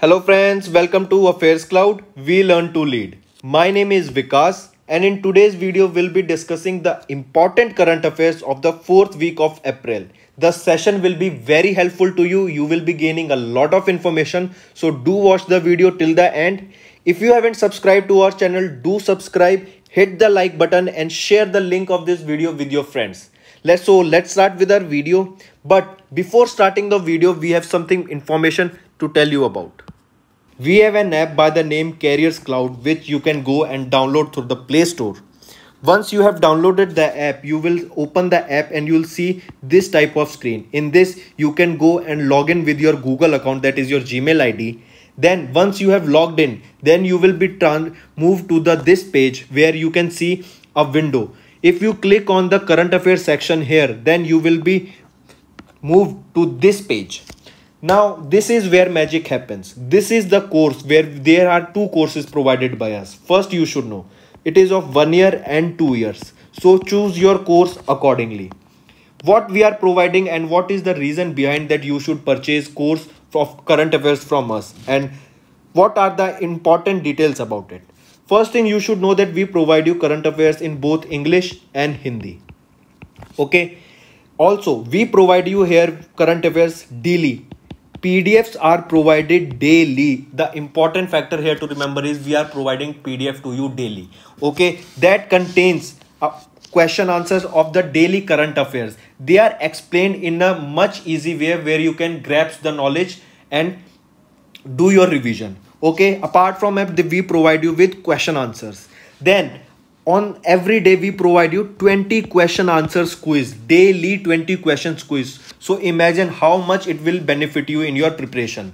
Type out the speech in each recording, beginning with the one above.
Hello friends, welcome to Affairs Cloud, we learn to lead. My name is Vikas and in today's video we'll be discussing the important current affairs of the fourth week of April. The session will be very helpful to you, you will be gaining a lot of information so do watch the video till the end. If you haven't subscribed to our channel, do subscribe, hit the like button and share the link of this video with your friends. Let's so let's start with our video. But before starting the video, we have something information to tell you about. We have an app by the name Carriers Cloud which you can go and download through the Play Store. Once you have downloaded the app, you will open the app and you will see this type of screen. In this, you can go and log in with your Google account that is your Gmail ID then once you have logged in then you will be moved to the this page where you can see a window if you click on the current affairs section here then you will be moved to this page now this is where magic happens this is the course where there are two courses provided by us first you should know it is of one year and two years so choose your course accordingly what we are providing and what is the reason behind that you should purchase course of current affairs from us and what are the important details about it first thing you should know that we provide you current affairs in both english and hindi okay also we provide you here current affairs daily PDFs are provided daily. The important factor here to remember is we are providing PDF to you daily. Okay, that contains uh, question answers of the daily current affairs. They are explained in a much easy way where you can grasp the knowledge and do your revision. Okay, apart from that, we provide you with question answers. Then on every day we provide you 20 question answers quiz daily 20 questions quiz so imagine how much it will benefit you in your preparation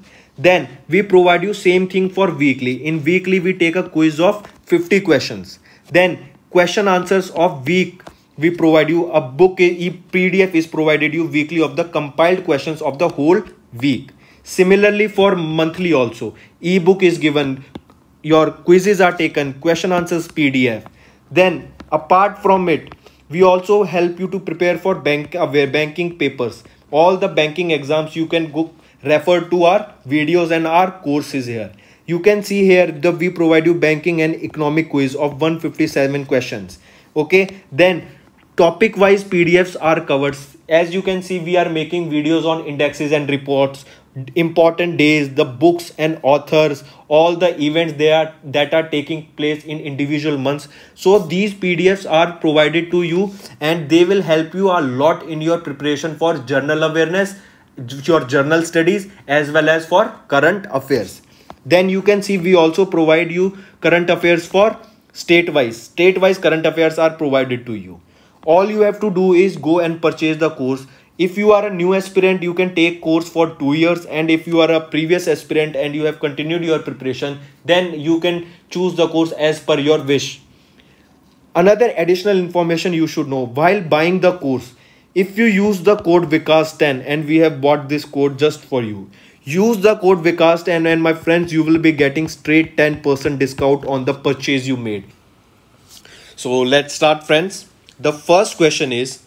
then we provide you same thing for weekly in weekly we take a quiz of 50 questions then question answers of week we provide you a book a pdf is provided you weekly of the compiled questions of the whole week similarly for monthly also ebook is given your quizzes are taken question answers pdf then apart from it, we also help you to prepare for bank aware uh, banking papers. All the banking exams you can go refer to our videos and our courses here. You can see here that we provide you banking and economic quiz of 157 questions. Okay, then topic wise PDFs are covered. As you can see, we are making videos on indexes and reports important days the books and authors all the events they are that are taking place in individual months so these pdfs are provided to you and they will help you a lot in your preparation for journal awareness your journal studies as well as for current affairs then you can see we also provide you current affairs for state wise state wise current affairs are provided to you all you have to do is go and purchase the course if you are a new aspirant you can take course for two years and if you are a previous aspirant and you have continued your preparation then you can choose the course as per your wish another additional information you should know while buying the course if you use the code vikas 10 and we have bought this code just for you use the code vikas 10 and my friends you will be getting straight 10% discount on the purchase you made so let's start friends the first question is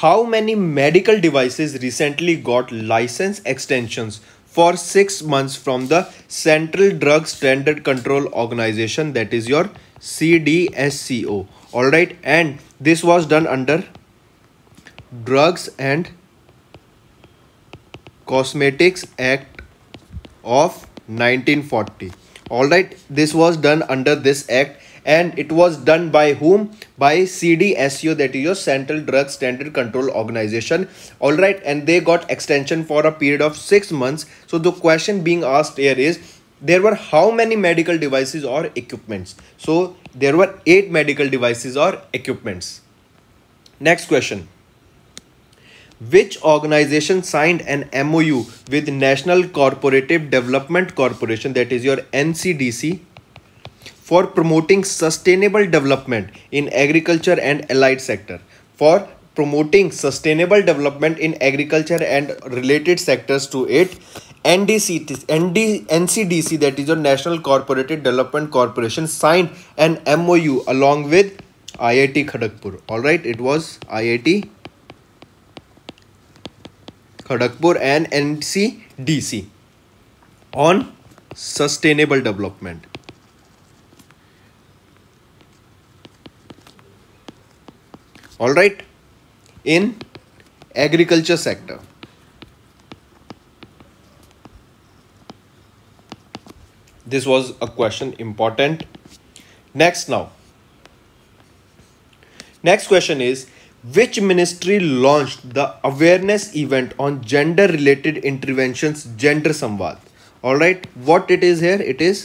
how many medical devices recently got license extensions for 6 months from the Central Drug Standard Control Organization that is your CDSCO all right and this was done under drugs and cosmetics act of 1940 all right this was done under this act and it was done by whom by CDSCO that is your Central Drug Standard Control Organization all right and they got extension for a period of 6 months so the question being asked here is there were how many medical devices or equipments so there were 8 medical devices or equipments next question which organization signed an MOU with National Corporative Development Corporation that is your NCDC for promoting sustainable development in agriculture and allied sector for promoting sustainable development in agriculture and related sectors to it NDC, ND, NCDC that is your National Corporate Development Corporation signed an MOU along with IIT Khadakpur. alright it was IIT Khadakpur and NCDC on sustainable development all right in agriculture sector this was a question important next now next question is which ministry launched the awareness event on gender related interventions gender samvad all right what it is here it is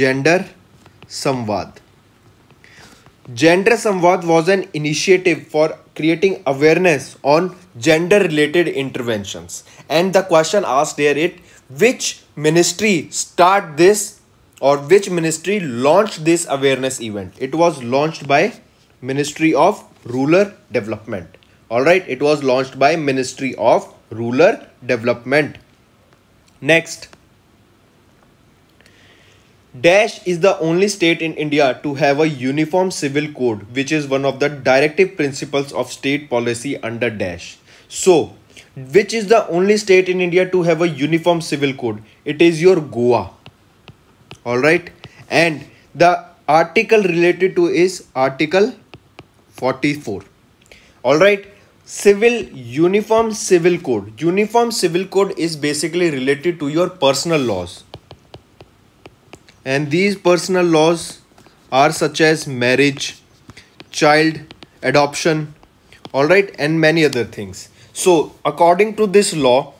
gender samvad Gender Samvad was an initiative for creating awareness on gender related interventions. And the question asked here it which ministry start this or which ministry launched this awareness event? It was launched by Ministry of Rural Development. All right, it was launched by Ministry of Rural Development. Next Dash is the only state in India to have a uniform civil code, which is one of the directive principles of state policy under Dash. So, which is the only state in India to have a uniform civil code? It is your Goa. Alright, and the article related to is Article 44. Alright, civil uniform civil code. Uniform civil code is basically related to your personal laws and these personal laws are such as marriage child adoption all right and many other things so according to this law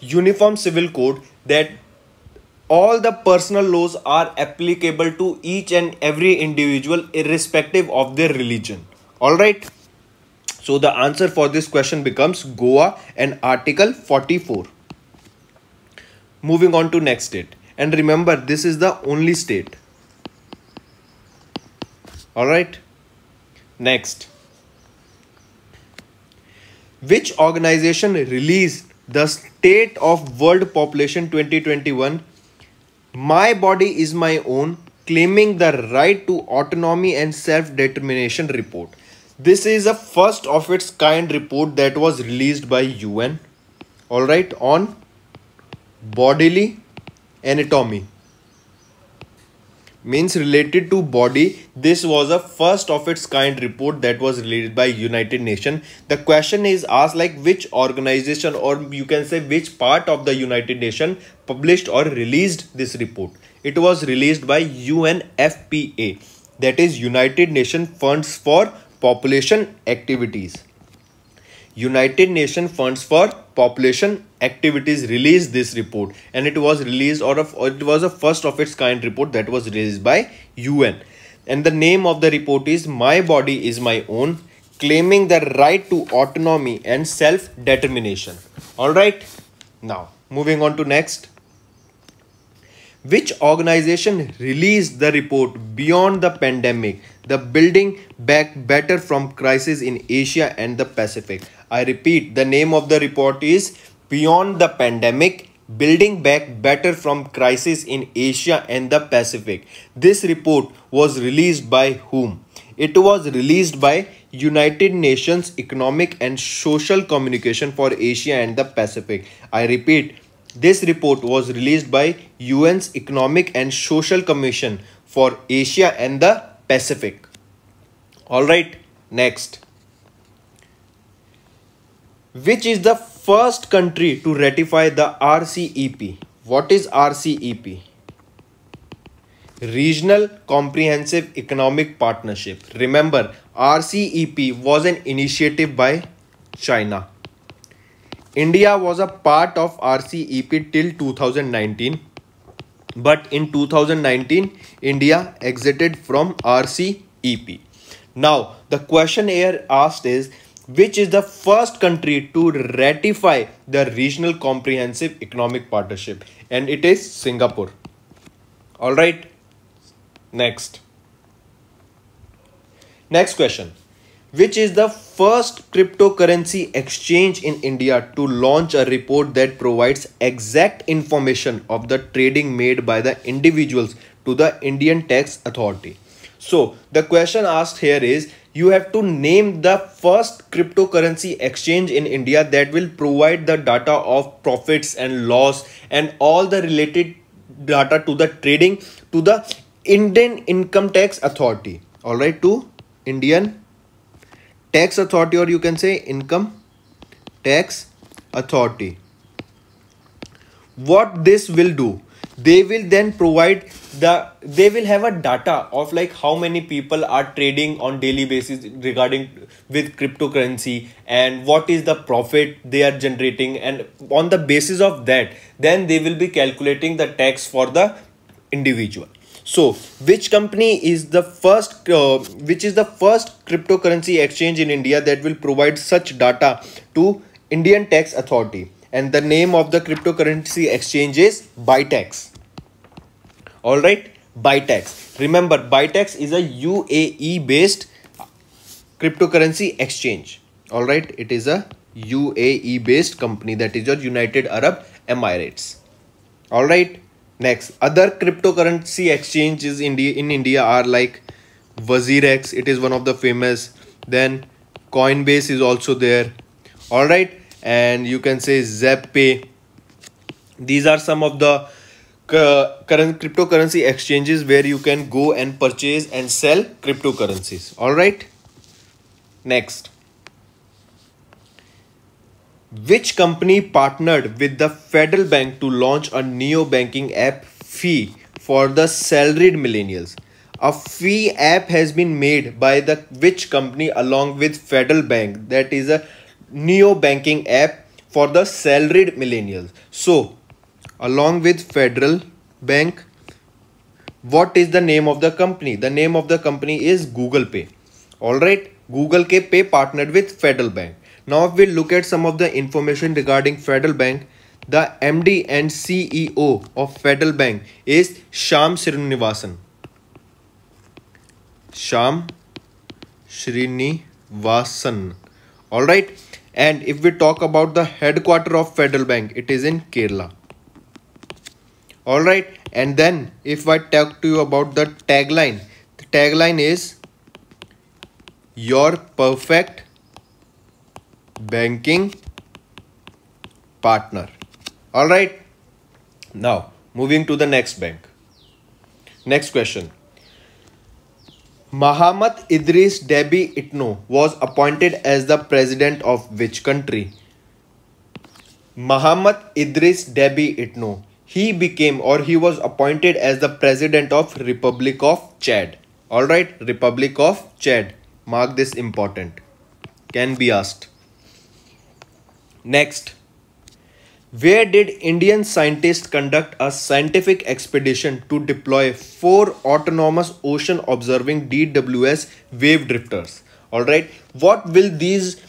uniform civil code that all the personal laws are applicable to each and every individual irrespective of their religion all right so the answer for this question becomes goa and article 44 moving on to next date and remember this is the only state all right next which organization released the state of world population 2021 my body is my own claiming the right to autonomy and self-determination report this is a first of its kind report that was released by un all right on bodily anatomy means related to body this was a first of its kind report that was released by united nation the question is asked like which organization or you can say which part of the united nation published or released this report it was released by unfpa that is united nation funds for population activities United Nations Funds for Population Activities released this report and it was released or, of, or it was a first of its kind report that was released by UN. And the name of the report is My Body is My Own claiming the right to autonomy and self-determination. Alright, now moving on to next. Which organization released the report Beyond the Pandemic, the Building Back Better from Crisis in Asia and the Pacific? I repeat, the name of the report is Beyond the Pandemic Building Back Better from Crisis in Asia and the Pacific. This report was released by whom? It was released by United Nations Economic and Social Communication for Asia and the Pacific. I repeat, this report was released by UN's Economic and Social Commission for Asia and the Pacific. Alright, next. Which is the first country to ratify the RCEP? What is RCEP? Regional Comprehensive Economic Partnership. Remember, RCEP was an initiative by China. India was a part of RCEP till 2019. But in 2019, India exited from RCEP. Now, the question here asked is which is the first country to ratify the Regional Comprehensive Economic Partnership, and it is Singapore. All right, next. Next question Which is the first cryptocurrency exchange in India to launch a report that provides exact information of the trading made by the individuals to the Indian Tax Authority? So, the question asked here is you have to name the first cryptocurrency exchange in India that will provide the data of profits and loss and all the related data to the trading to the Indian Income Tax Authority. All right, to Indian Tax Authority, or you can say Income Tax Authority. What this will do, they will then provide the they will have a data of like how many people are trading on daily basis regarding with cryptocurrency and what is the profit they are generating and on the basis of that then they will be calculating the tax for the individual so which company is the first uh, which is the first cryptocurrency exchange in india that will provide such data to indian tax authority and the name of the cryptocurrency exchange is bytex all right bytex remember bytex is a uae based cryptocurrency exchange all right it is a uae based company that is your united arab emirates all right next other cryptocurrency exchanges in india in india are like wazirx it is one of the famous then coinbase is also there all right and you can say zeppay these are some of the uh, current cryptocurrency exchanges where you can go and purchase and sell cryptocurrencies all right next which company partnered with the federal bank to launch a neo banking app fee for the salaried millennials a fee app has been made by the which company along with federal bank that is a neo banking app for the salaried millennials so along with Federal Bank. What is the name of the company? The name of the company is Google Pay. Alright, Google Pay partnered with Federal Bank. Now if we look at some of the information regarding Federal Bank, the MD and CEO of Federal Bank is Sham Srinivasan. Sham Srinivasan. Alright, and if we talk about the headquarter of Federal Bank, it is in Kerala all right and then if i talk to you about the tagline the tagline is your perfect banking partner all right now moving to the next bank next question Mahamat Idris Debi Itno was appointed as the president of which country? Mahamat Idris Debi Itno he became or he was appointed as the president of Republic of Chad. All right, Republic of Chad. Mark this important. Can be asked. Next, where did Indian scientists conduct a scientific expedition to deploy four autonomous ocean observing DWS wave drifters? All right, what will these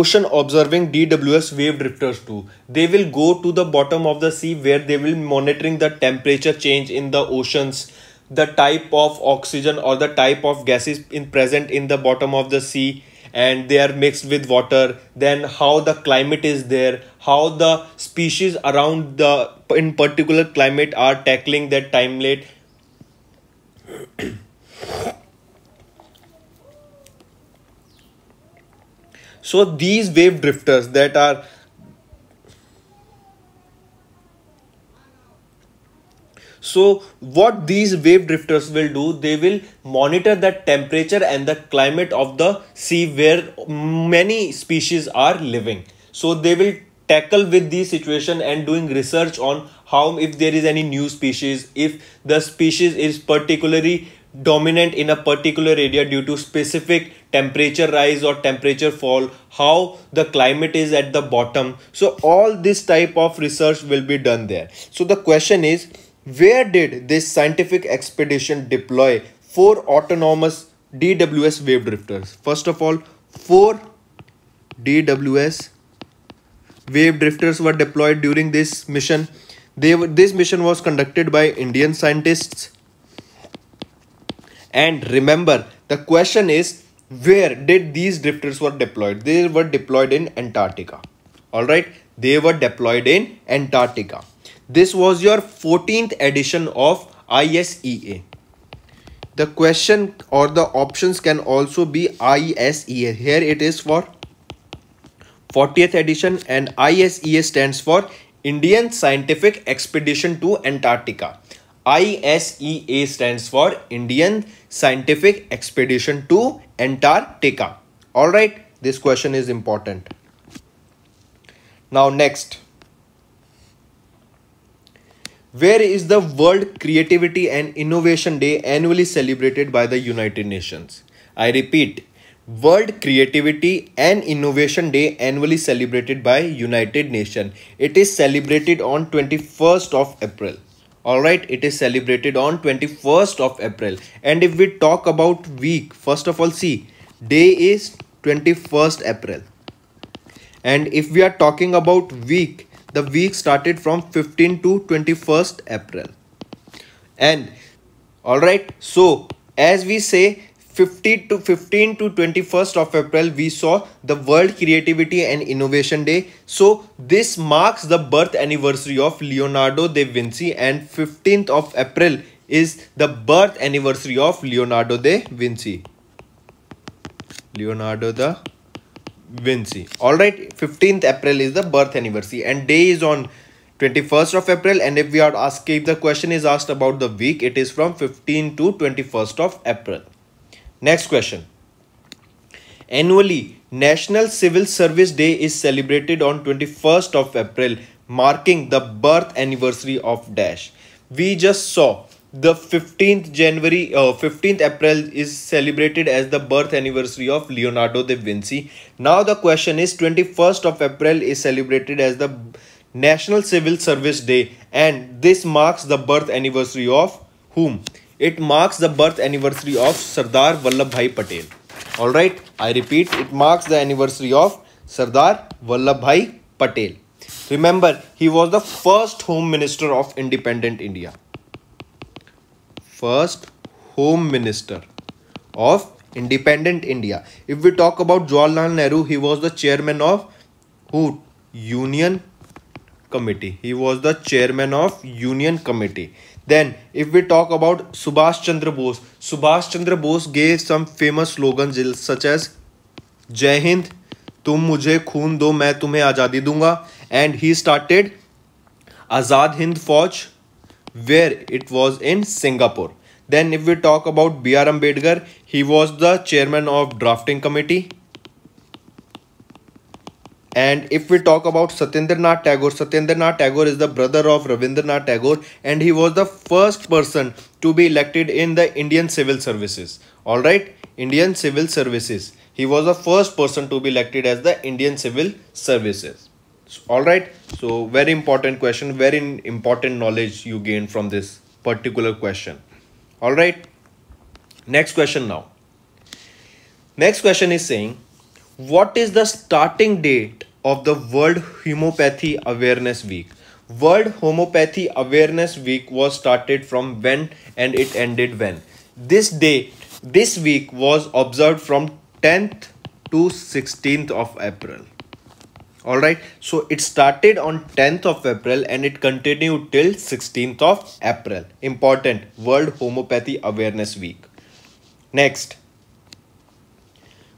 ocean observing DWS wave drifters too. They will go to the bottom of the sea where they will monitoring the temperature change in the oceans, the type of oxygen or the type of gases in present in the bottom of the sea and they are mixed with water then how the climate is there how the species around the in particular climate are tackling that time late So these wave drifters that are So what these wave drifters will do, they will monitor the temperature and the climate of the sea where many species are living. So they will tackle with the situation and doing research on how if there is any new species, if the species is particularly dominant in a particular area due to specific temperature rise or temperature fall how the climate is at the bottom so all this type of research will be done there so the question is where did this scientific expedition deploy four autonomous DWS wave drifters first of all four DWS wave drifters were deployed during this mission they this mission was conducted by Indian scientists and remember, the question is where did these drifters were deployed? They were deployed in Antarctica. All right, they were deployed in Antarctica. This was your 14th edition of ISEA. The question or the options can also be ISEA. Here it is for 40th edition and ISEA stands for Indian Scientific Expedition to Antarctica. ISEA stands for Indian Scientific Expedition to Antarctica. Alright, this question is important. Now next. Where is the World Creativity and Innovation Day annually celebrated by the United Nations? I repeat, World Creativity and Innovation Day annually celebrated by United Nations. It is celebrated on 21st of April all right it is celebrated on 21st of april and if we talk about week first of all see day is 21st april and if we are talking about week the week started from 15 to 21st april and all right so as we say 50 to 15 to 21st of April, we saw the World Creativity and Innovation Day. So this marks the birth anniversary of Leonardo da Vinci and 15th of April is the birth anniversary of Leonardo da Vinci. Leonardo da Vinci. Alright, 15th April is the birth anniversary and day is on 21st of April and if we are asked if the question is asked about the week it is from 15 to 21st of April. Next question. Annually, National Civil Service Day is celebrated on 21st of April, marking the birth anniversary of Dash. We just saw the 15th January, uh, 15th April is celebrated as the birth anniversary of Leonardo da Vinci. Now the question is 21st of April is celebrated as the National Civil Service Day and this marks the birth anniversary of whom? It marks the birth anniversary of Sardar Vallabhbhai Patel. Alright, I repeat, it marks the anniversary of Sardar Vallabhbhai Patel. Remember, he was the first Home Minister of independent India. First Home Minister of independent India. If we talk about Jawaharlal Nehru, he was the chairman of who? Union Committee. He was the chairman of Union Committee. Then, if we talk about Subhash Chandra Bose, Subhash Chandra Bose gave some famous slogans such as Jai Hind, तुम मुझे खून दो मैं तुम्हें आज़ादी दूंगा and he started Azad Hind Fauj where it was in Singapore then if we talk about B R Ambedkar he was the chairman of drafting committee And if we talk about Satyendranath Tagore, Satyendranath Tagore is the brother of Ravindranath Tagore and he was the first person to be elected in the Indian civil services. Alright, Indian civil services. He was the first person to be elected as the Indian civil services. Alright, so very important question, very important knowledge you gain from this particular question. Alright, next question now. Next question is saying, what is the starting day of the World Homeopathy Awareness Week. World Homeopathy Awareness Week was started from when and it ended when. This day, this week was observed from 10th to 16th of April. Alright, so it started on 10th of April and it continued till 16th of April. Important World Homeopathy Awareness Week. Next,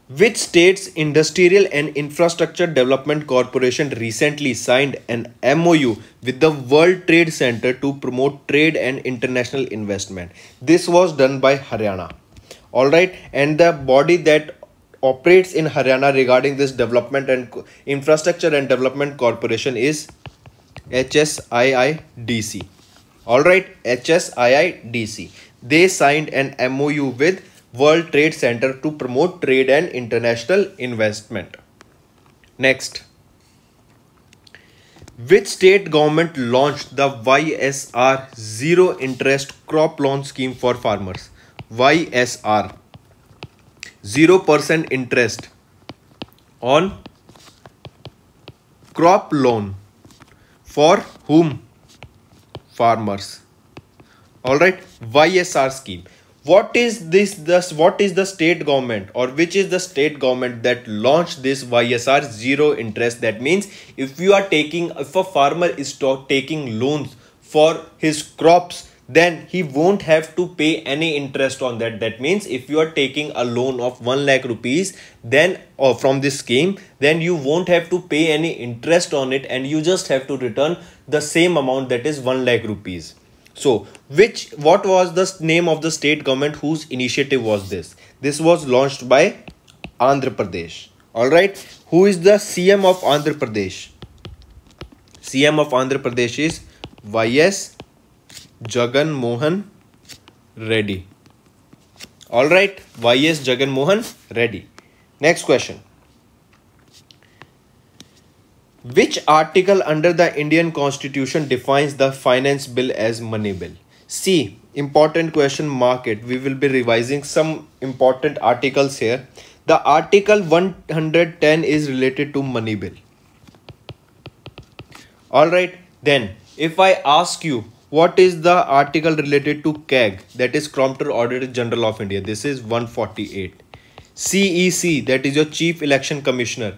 which state's Industrial and Infrastructure Development Corporation recently signed an MOU with the World Trade Center to promote trade and international investment? This was done by Haryana. All right, and the body that operates in Haryana regarding this development and infrastructure and development corporation is HSIIDC. All right, HSIIDC. They signed an MOU with World Trade Center to promote trade and international investment. Next, which state government launched the YSR zero interest crop loan scheme for farmers? YSR 0% interest on crop loan for whom? Farmers. All right, YSR scheme what is this thus what is the state government or which is the state government that launched this ysr zero interest that means if you are taking if a farmer is taking loans for his crops then he won't have to pay any interest on that that means if you are taking a loan of 1 lakh rupees then or from this scheme then you won't have to pay any interest on it and you just have to return the same amount that is 1 lakh rupees so, which what was the name of the state government whose initiative was this? This was launched by Andhra Pradesh. All right. Who is the CM of Andhra Pradesh? CM of Andhra Pradesh is YS Jagan Mohan Reddy. All right. YS Jagan Mohan Reddy. Next question. Which article under the Indian constitution defines the finance bill as money bill? C. Important question mark it. We will be revising some important articles here. The article 110 is related to money bill. Alright, then if I ask you what is the article related to CAG that is Comptroller Auditor General of India. This is 148. CEC that is your Chief Election Commissioner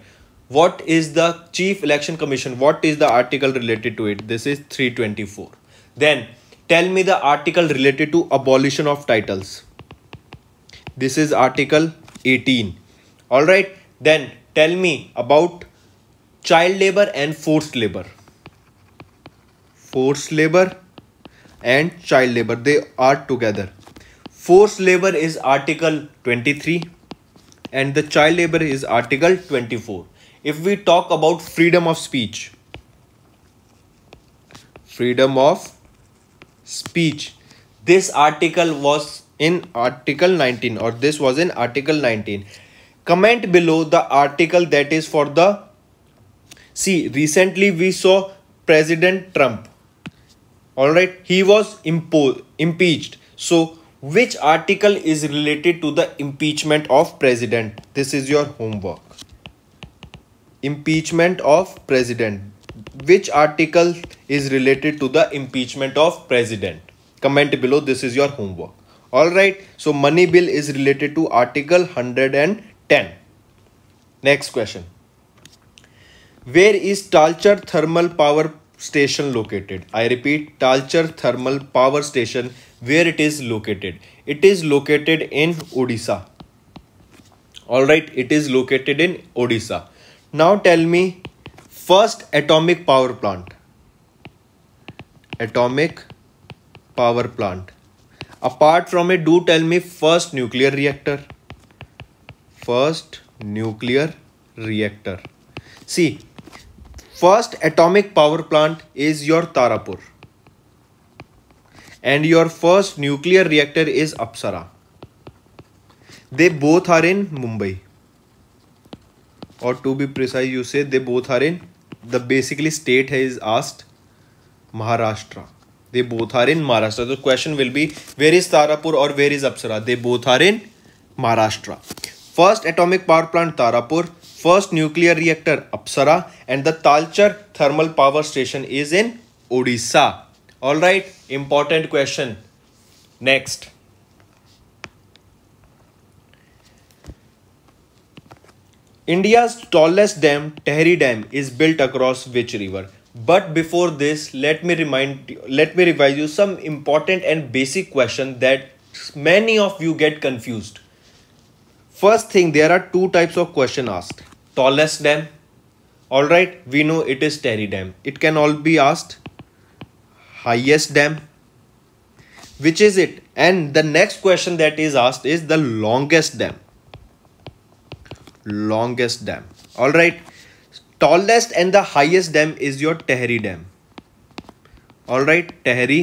what is the chief election commission what is the article related to it this is 324 then tell me the article related to abolition of titles this is article 18 all right then tell me about child labor and forced labor forced labor and child labor they are together forced labor is article 23 and the child labor is article 24 if we talk about freedom of speech freedom of speech this article was in article 19 or this was in article 19 comment below the article that is for the see recently we saw president trump all right he was impo- impeached so which article is related to the impeachment of president this is your homework impeachment of president which article is related to the impeachment of president comment below this is your homework all right so money bill is related to article 110 next question where is talcher thermal power station located i repeat talcher thermal power station where it is located it is located in odisha all right it is located in odisha now tell me first atomic power plant. Atomic power plant. Apart from it, do tell me first nuclear reactor. First nuclear reactor. See, first atomic power plant is your Tarapur. And your first nuclear reactor is Apsara. They both are in Mumbai. और to be precise you say they both are in the basically state है is आस्ट Maharashtra they both are in Maharashtra तो question will be where is Tarapur और where is Apsara they both are in Maharashtra first atomic power plant Tarapur first nuclear reactor Apsara and the Talcher thermal power station is in Odisha all right important question next India's tallest dam, Tehri Dam, is built across which river? But before this, let me remind let me revise you some important and basic question that many of you get confused. First thing, there are two types of question asked. Tallest dam. Alright, we know it is Terry Dam. It can all be asked. Highest dam. Which is it? And the next question that is asked is the longest dam. longest dam all right tallest and the highest dam is your tehri dam all right tehri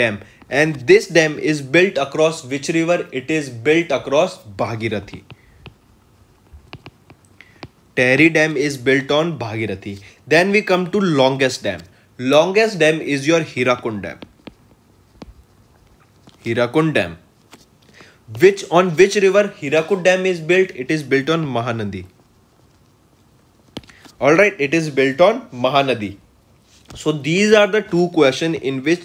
dam and this dam is built across which river it is built across bhagirathi tehri dam is built on bhagirathi then we come to longest dam longest dam is your hirakund dam hirakund dam Which on which river Hirakud Dam is built? It is built on Mahanadi. Alright, it is built on Mahanadi. So these are the two questions in which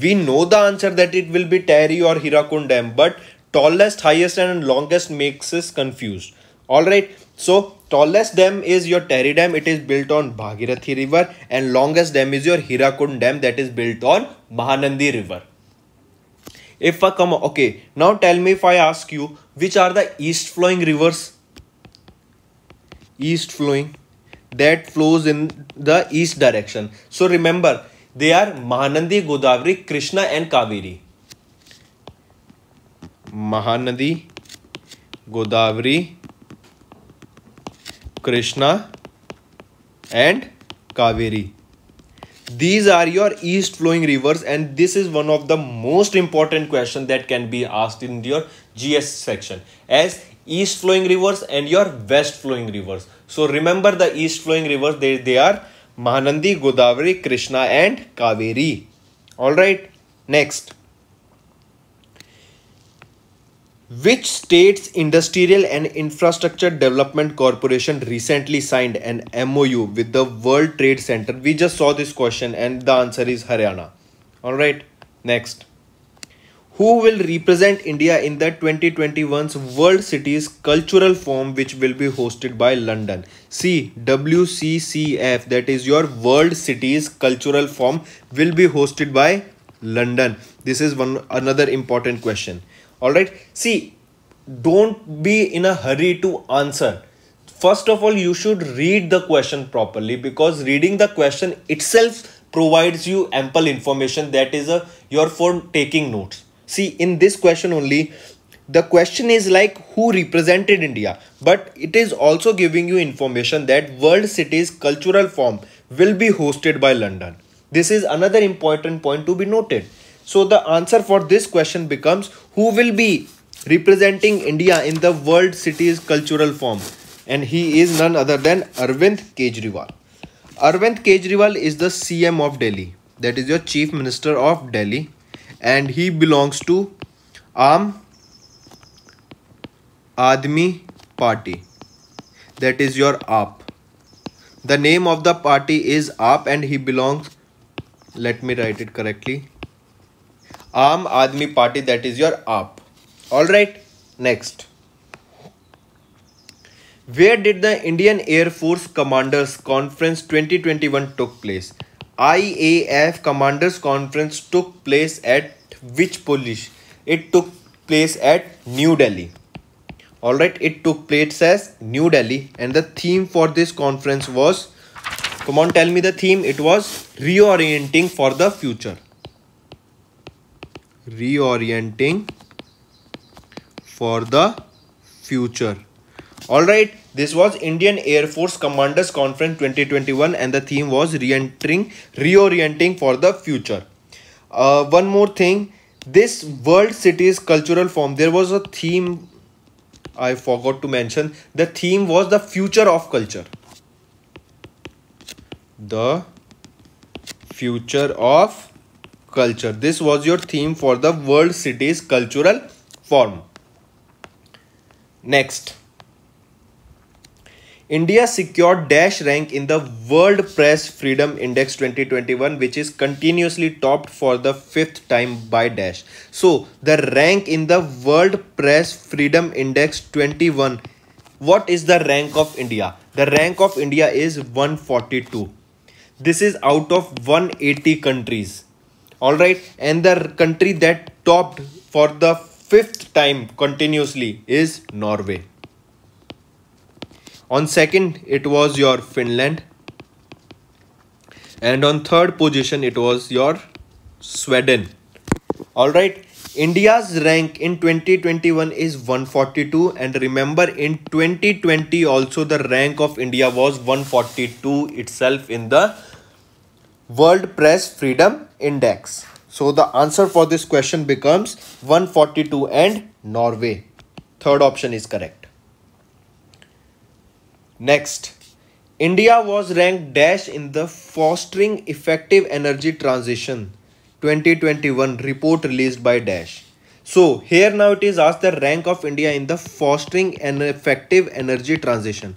we know the answer that it will be Tehri or Hirakud Dam, but tallest, highest and longest makes us confused. Alright, so tallest dam is your Tehri Dam, it is built on Bhagirathi River and longest dam is your Hirakud Dam that is built on Mahanandi River if I come okay now tell me if I ask you which are the east flowing rivers east flowing that flows in the east direction so remember they are Mahanadi Godavari Krishna and Kaveri Mahanadi Godavari Krishna and Kaveri these are your east flowing rivers and this is one of the most important question that can be asked in your gs section as east flowing rivers and your west flowing rivers so remember the east flowing rivers they, they are mahanandi godavari krishna and kaveri all right next Which state's Industrial and Infrastructure Development Corporation recently signed an MOU with the World Trade Center? We just saw this question and the answer is Haryana. All right, next. Who will represent India in the 2021's World Cities Cultural Forum which will be hosted by London? See, WCCF that is your World Cities Cultural Forum will be hosted by London. This is one another important question all right see don't be in a hurry to answer first of all you should read the question properly because reading the question itself provides you ample information that is a uh, your form taking notes see in this question only the question is like who represented india but it is also giving you information that world cities cultural form will be hosted by london this is another important point to be noted so the answer for this question becomes who will be representing India in the World Cities Cultural Forum? And he is none other than Arvind Kejriwal. Arvind Kejriwal is the CM of Delhi. That is your Chief Minister of Delhi. And he belongs to Aam Aadmi Party. That is your AAP. The name of the party is AAP and he belongs, let me write it correctly, Aam Aadmi Party, that is your AAP. Alright, next. Where did the Indian Air Force Commanders Conference 2021 took place? IAF Commanders Conference took place at which Polish? It took place at New Delhi. Alright, it took place as New Delhi and the theme for this conference was, come on tell me the theme, it was reorienting for the future reorienting for the future all right this was indian air force commanders conference 2021 and the theme was reentering, reorienting for the future uh, one more thing this world cities cultural form there was a theme i forgot to mention the theme was the future of culture the future of culture. This was your theme for the World Cities Cultural Forum. Next. India secured dash rank in the World Press Freedom Index 2021 which is continuously topped for the fifth time by dash. So the rank in the World Press Freedom Index 21 what is the rank of India? The rank of India is 142. This is out of 180 countries all right and the country that topped for the fifth time continuously is norway on second it was your finland and on third position it was your sweden all right india's rank in 2021 is 142 and remember in 2020 also the rank of india was 142 itself in the World Press Freedom Index. So the answer for this question becomes 142 and Norway. Third option is correct. Next, India was ranked dash in the Fostering Effective Energy Transition 2021 report released by dash. So here now it is asked the rank of India in the Fostering an Effective Energy Transition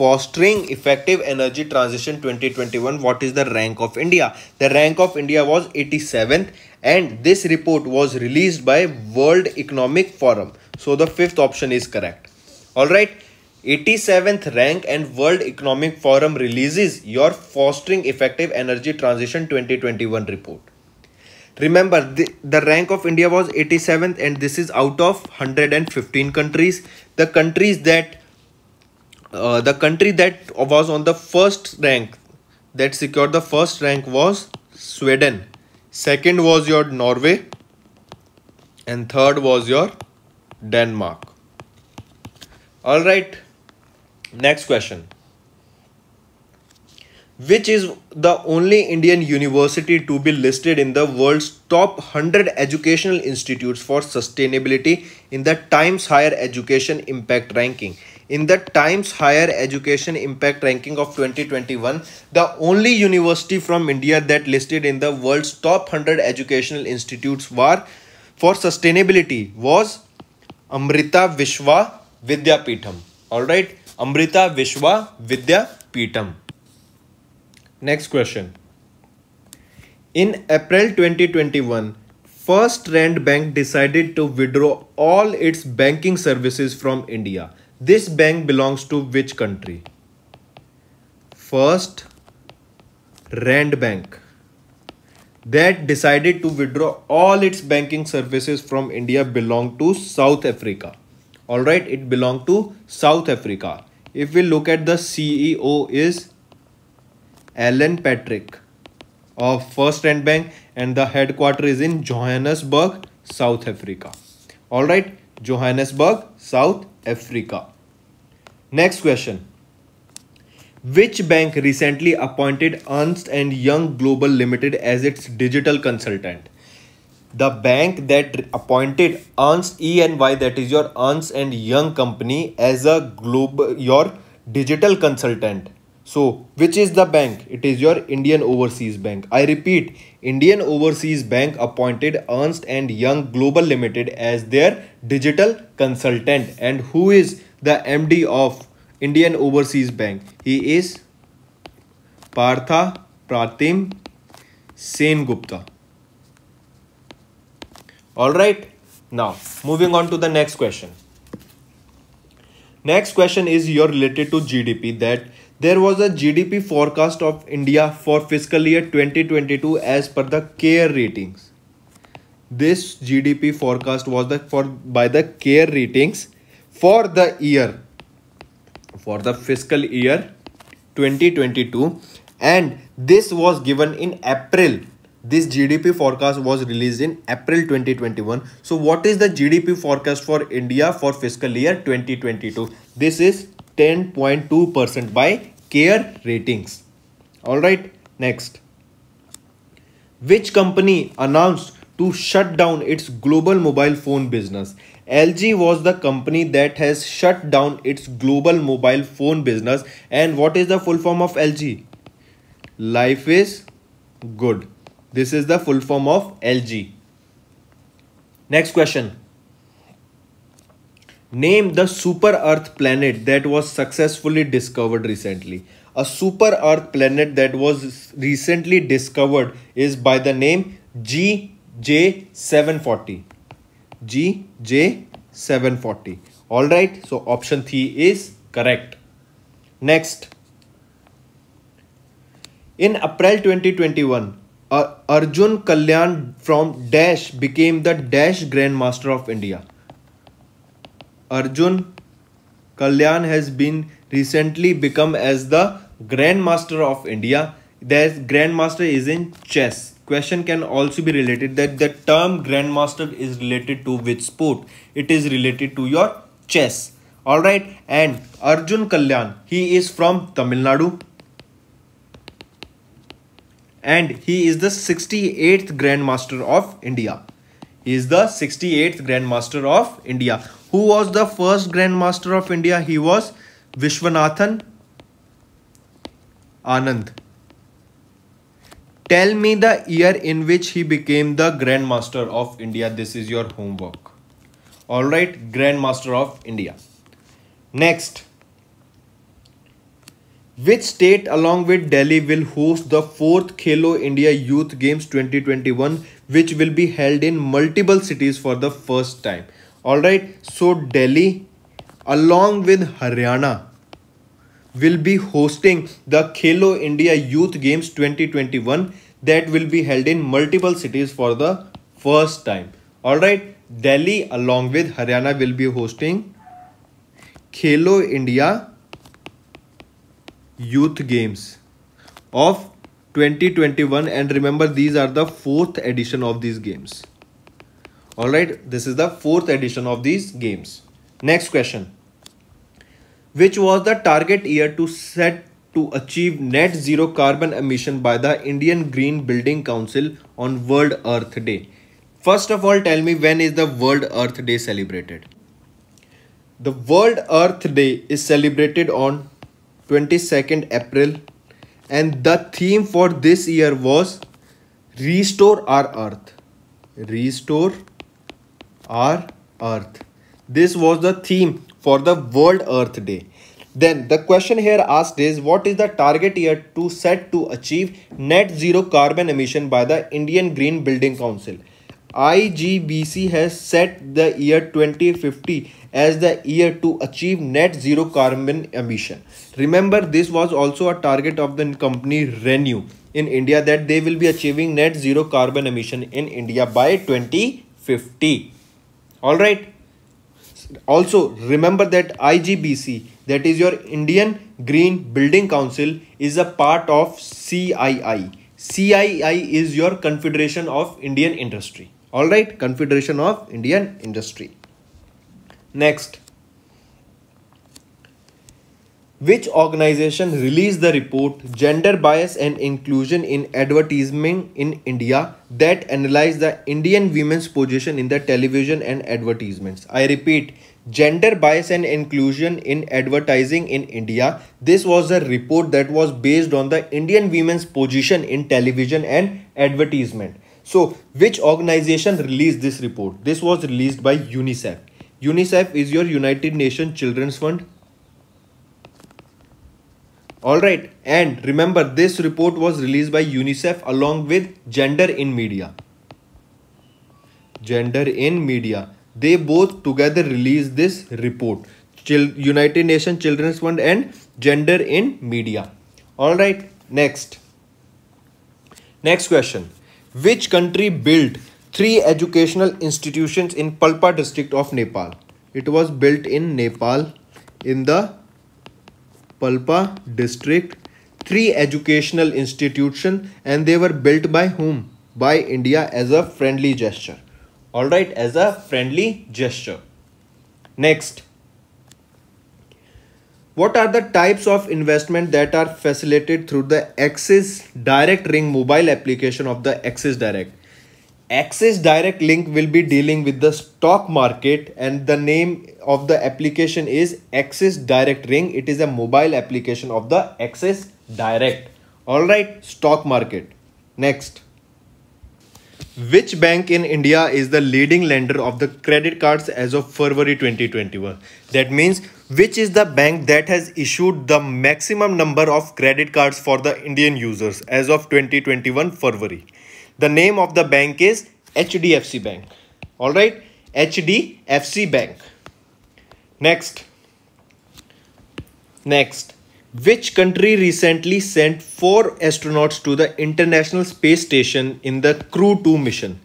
fostering effective energy transition 2021 what is the rank of india the rank of india was 87th and this report was released by world economic forum so the fifth option is correct all right 87th rank and world economic forum releases your fostering effective energy transition 2021 report remember the, the rank of india was 87th and this is out of 115 countries the countries that uh, the country that was on the first rank that secured the first rank was Sweden second was your Norway and third was your Denmark all right next question which is the only Indian university to be listed in the world's top 100 educational institutes for sustainability in the Times Higher Education Impact Ranking in the Times Higher Education Impact ranking of 2021, the only university from India that listed in the world's top 100 educational institutes were for sustainability was Amrita Vishwa Vidyapeetham. All right, Amrita Vishwa Vidyapeetham. Next question. In April 2021, First Rand Bank decided to withdraw all its banking services from India. This bank belongs to which country? First, Rand Bank that decided to withdraw all its banking services from India belonged to South Africa. All right, it belonged to South Africa. If we look at the CEO is Alan Patrick of First Rand Bank and the headquarter is in Johannesburg, South Africa. All right, Johannesburg, South Africa. Next question. Which bank recently appointed Ernst and Young Global Limited as its digital consultant? The bank that appointed Ernst and Y, that is your Ernst and Young company as a global your digital consultant so which is the bank? It is your Indian Overseas Bank. I repeat, Indian Overseas Bank appointed Ernst and Young Global Limited as their digital consultant. And who is the MD of Indian Overseas Bank? He is Partha Pratim Sen Gupta. All right. Now moving on to the next question. Next question is your related to GDP that there was a GDP forecast of India for fiscal year 2022 as per the CARE ratings. This GDP forecast was the for by the CARE ratings for the year for the fiscal year 2022 and this was given in April this GDP forecast was released in April 2021. So what is the GDP forecast for India for fiscal year 2022? This is 10.2% by care ratings. Alright, next. Which company announced to shut down its global mobile phone business? LG was the company that has shut down its global mobile phone business. And what is the full form of LG? Life is good. This is the full form of LG. Next question. Name the super Earth planet that was successfully discovered recently. A super Earth planet that was recently discovered is by the name GJ740. GJ740. Alright, so option 3 is correct. Next. In April 2021, Arjun Kalyan from Dash became the Dash Grand Master of India. Arjun Kalyan has been recently become as the Grandmaster of India. The Grandmaster is in chess. Question can also be related that the term Grandmaster is related to which sport? It is related to your chess. Alright and Arjun Kalyan, he is from Tamil Nadu and he is the 68th Grandmaster of India. He is the 68th Grandmaster of India. Who was the first Grand Master of India? He was Vishwanathan Anand. Tell me the year in which he became the Grand Master of India. This is your homework. Alright, Grand Master of India. Next. Which state along with Delhi will host the 4th Khelo India Youth Games 2021 which will be held in multiple cities for the first time all right so delhi along with haryana will be hosting the khelo india youth games 2021 that will be held in multiple cities for the first time all right delhi along with haryana will be hosting khelo india youth games of 2021 and remember these are the fourth edition of these games Alright, this is the fourth edition of these games. Next question. Which was the target year to set to achieve net zero carbon emission by the Indian Green Building Council on World Earth Day? First of all, tell me when is the World Earth Day celebrated? The World Earth Day is celebrated on 22nd April and the theme for this year was Restore Our Earth. Restore our earth. This was the theme for the World Earth Day. Then the question here asked is what is the target year to set to achieve net zero carbon emission by the Indian Green Building Council? IGBC has set the year 2050 as the year to achieve net zero carbon emission. Remember this was also a target of the company Renew in India that they will be achieving net zero carbon emission in India by 2050 all right also remember that IGBC that is your Indian Green Building Council is a part of CII CII is your Confederation of Indian Industry all right Confederation of Indian Industry next which organization released the report Gender Bias and Inclusion in Advertising in India that analyzed the Indian women's position in the television and advertisements? I repeat, Gender Bias and Inclusion in Advertising in India. This was a report that was based on the Indian women's position in television and advertisement. So, which organization released this report? This was released by UNICEF. UNICEF is your United Nations Children's Fund Alright, and remember this report was released by UNICEF along with Gender in Media. Gender in Media. They both together released this report. Chil United Nations Children's Fund and Gender in Media. Alright, next. Next question. Which country built three educational institutions in Palpa district of Nepal? It was built in Nepal in the Palpa district, three educational institution and they were built by whom? By India as a friendly gesture. Alright, as a friendly gesture. Next, what are the types of investment that are facilitated through the Axis Direct Ring mobile application of the Axis Direct? Access Direct Link will be dealing with the stock market and the name of the application is Access Direct Ring. It is a mobile application of the Access Direct. Alright, stock market. Next. Which bank in India is the leading lender of the credit cards as of February 2021? That means which is the bank that has issued the maximum number of credit cards for the Indian users as of 2021 February? The name of the bank is HDFC Bank. All right, HDFC Bank. Next. Next, which country recently sent four astronauts to the International Space Station in the Crew 2 mission?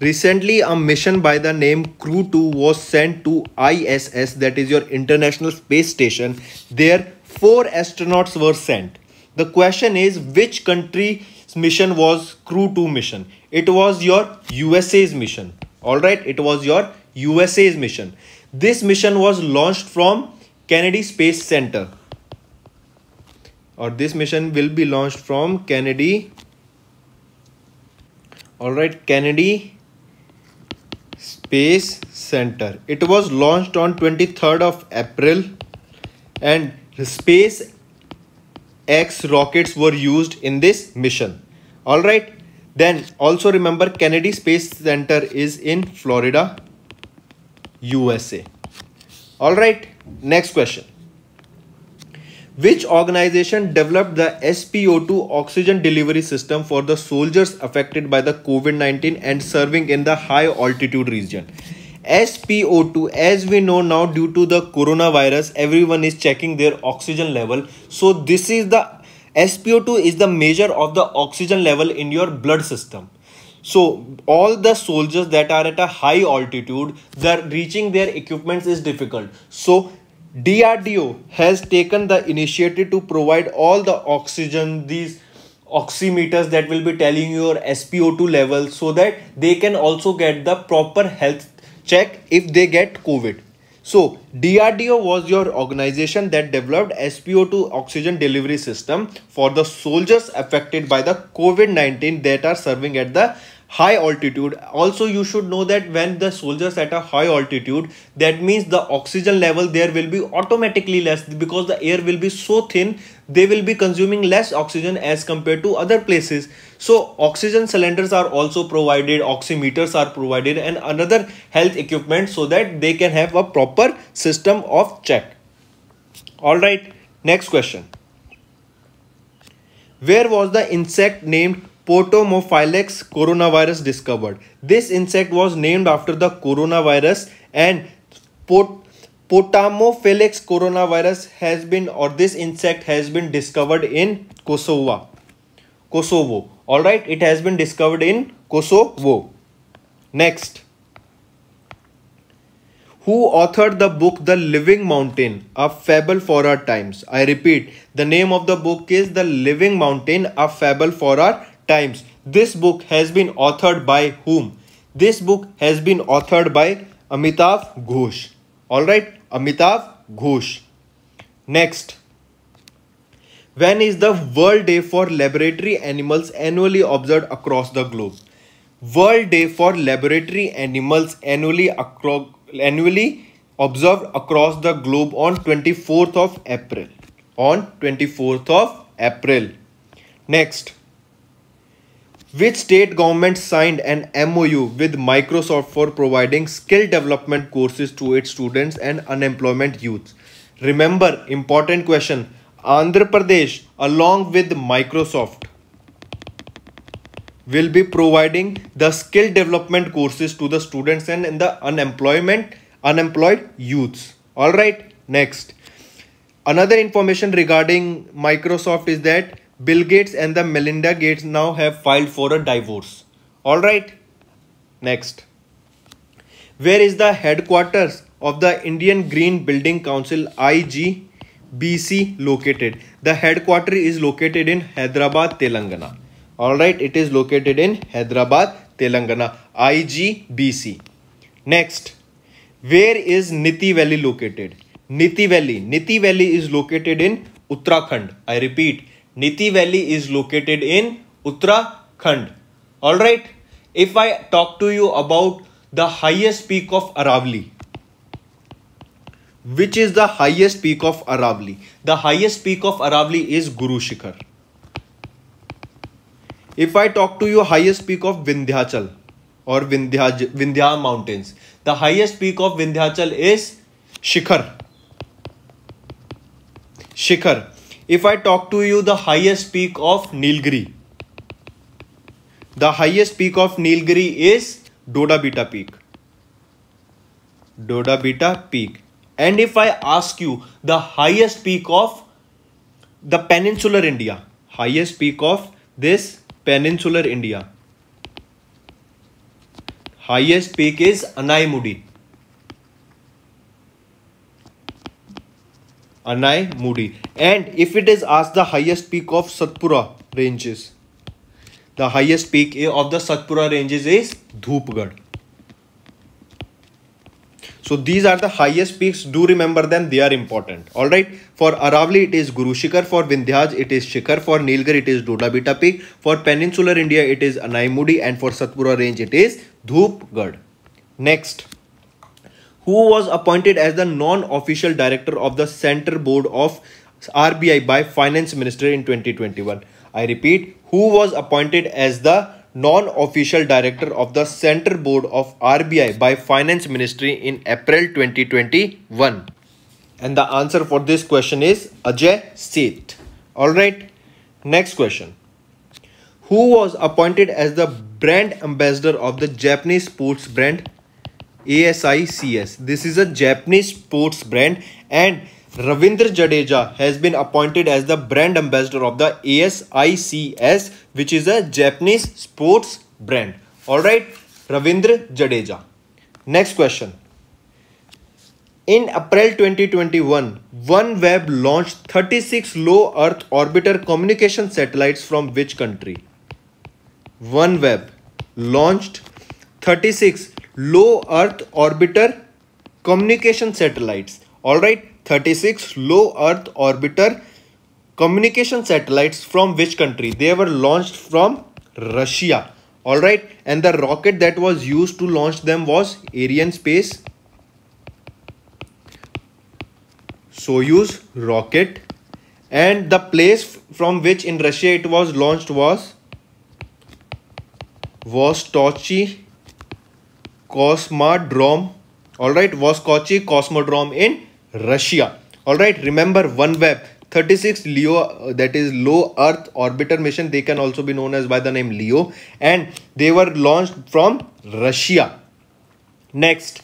Recently, a mission by the name Crew 2 was sent to ISS, that is your International Space Station. There, four astronauts were sent. The question is which country mission was Crew 2 mission. It was your USA's mission. Alright, it was your USA's mission. This mission was launched from Kennedy Space Center. Or this mission will be launched from Kennedy. Alright, Kennedy Space Center. It was launched on 23rd of April and Space X rockets were used in this mission. Alright, then also remember Kennedy Space Center is in Florida, USA. Alright, next question. Which organization developed the SPO2 oxygen delivery system for the soldiers affected by the COVID-19 and serving in the high altitude region? SPO2 as we know now due to the coronavirus everyone is checking their oxygen level so this is the SPO2 is the measure of the oxygen level in your blood system so all the soldiers that are at a high altitude they're reaching their equipments is difficult so DRDO has taken the initiative to provide all the oxygen these oximeters that will be telling your SPO2 level so that they can also get the proper health check if they get COVID. So DRDO was your organization that developed SPO2 oxygen delivery system for the soldiers affected by the COVID-19 that are serving at the high altitude. Also you should know that when the soldiers at a high altitude that means the oxygen level there will be automatically less because the air will be so thin they will be consuming less oxygen as compared to other places. So oxygen cylinders are also provided, oximeters are provided and another health equipment so that they can have a proper system of check. Alright, next question. Where was the insect named Potomophylex coronavirus discovered? This insect was named after the coronavirus and Pot coronavirus has been or this insect has been discovered in Kosovo. Kosovo all right it has been discovered in kosovo next who authored the book the living mountain a fable for our times i repeat the name of the book is the living mountain a fable for our times this book has been authored by whom this book has been authored by amitav ghosh all right amitav ghosh next when is the World Day for Laboratory Animals annually observed across the globe? World Day for Laboratory Animals annually across annually observed across the globe on 24th of April. On 24th of April. Next. Which state government signed an MOU with Microsoft for providing skill development courses to its students and unemployment youth? Remember, important question Andhra Pradesh along with Microsoft will be providing the skill development courses to the students and in the unemployment unemployed youths all right next another information regarding microsoft is that bill gates and the melinda gates now have filed for a divorce all right next where is the headquarters of the indian green building council ig BC located. The headquarter is located in Hyderabad, Telangana. Alright, it is located in Hyderabad, Telangana, IGBC. Next, where is Niti Valley located? Niti Valley. Niti Valley is located in Uttarakhand. I repeat, Niti Valley is located in Uttarakhand. Alright, if I talk to you about the highest peak of Aravali, which is the highest peak of Aravali the highest peak of Aravali is Guru Shikhar if I talk to you highest peak of Vindhyachal और Vindhya Vindhya mountains the highest peak of Vindhyachal is Shikhar Shikhar if I talk to you the highest peak of Nilgiri the highest peak of Nilgiri is Doddabetta peak Doddabetta peak And if I ask you the highest peak of the peninsular India, highest peak of this peninsular India, highest peak is Anaimudi. Anai Moody. And if it is asked the highest peak of Satpura ranges, the highest peak of the Satpura ranges is Dhupgarh. So these are the highest peaks. Do remember them. They are important. All right. For Aravali, it is Guru Shikhar. For Vindhyaj, it is Shikhar. For Nilgiri, it is Dodabita peak. For Peninsular India, it is Anaimudi. And for Satpura range, it is Dhupgarh. Next who was appointed as the non-official director of the Center Board of RBI by Finance Minister in 2021. I repeat, who was appointed as the non-official director of the Central Board of RBI by Finance Ministry in April 2021? And the answer for this question is Ajay Seth. Alright, next question. Who was appointed as the brand ambassador of the Japanese sports brand ASICS? This is a Japanese sports brand and Ravindra Jadeja has been appointed as the brand ambassador of the ASICS, which is a Japanese sports brand. Alright, Ravindra Jadeja. Next question. In April 2021, OneWeb launched 36 low Earth orbiter communication satellites from which country? OneWeb launched 36 low Earth orbiter communication satellites. All right, 36 low earth orbiter communication satellites from which country they were launched from russia all right and the rocket that was used to launch them was Arian space soyuz rocket and the place from which in russia it was launched was vostochi cosmodrome all right vostochi cosmodrome in Russia. All right, remember OneWeb 36 LEO, uh, that is low Earth orbiter mission. They can also be known as by the name LEO, and they were launched from Russia. Next,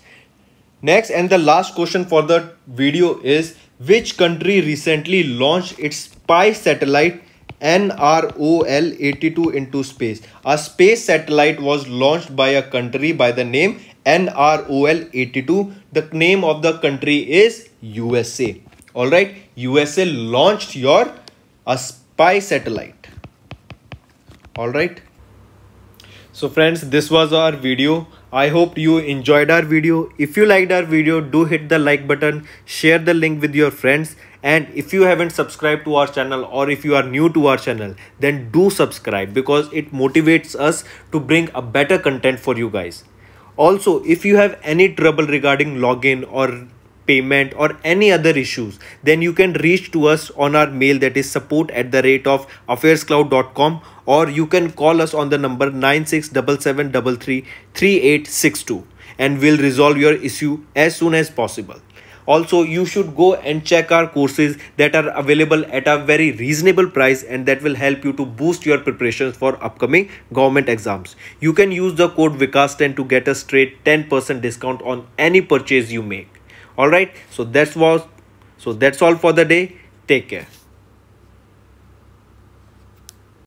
next, and the last question for the video is which country recently launched its spy satellite NROL 82 into space? A space satellite was launched by a country by the name NROL 82. The name of the country is USA. All right, USA launched your a spy satellite. All right. So friends, this was our video. I hope you enjoyed our video. If you liked our video, do hit the like button, share the link with your friends. And if you haven't subscribed to our channel or if you are new to our channel, then do subscribe because it motivates us to bring a better content for you guys. Also, if you have any trouble regarding login or payment or any other issues then you can reach to us on our mail that is support at the rate of affairscloud.com or you can call us on the number 9677333862 and we'll resolve your issue as soon as possible also you should go and check our courses that are available at a very reasonable price and that will help you to boost your preparations for upcoming government exams you can use the code vikas10 to get a straight 10% discount on any purchase you make all right so that's was so that's all for the day take care